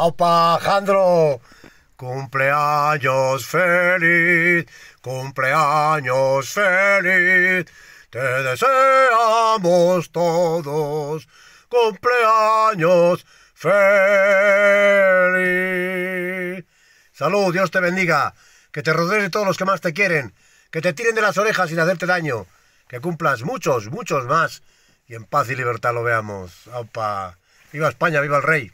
¡Aupa, Jandro! Cumpleaños feliz, cumpleaños feliz, te deseamos todos. Cumpleaños feliz. Salud, Dios te bendiga, que te rodees de todos los que más te quieren, que te tiren de las orejas sin hacerte daño, que cumplas muchos, muchos más, y en paz y libertad lo veamos. ¡Aupa! ¡Viva España, viva el rey!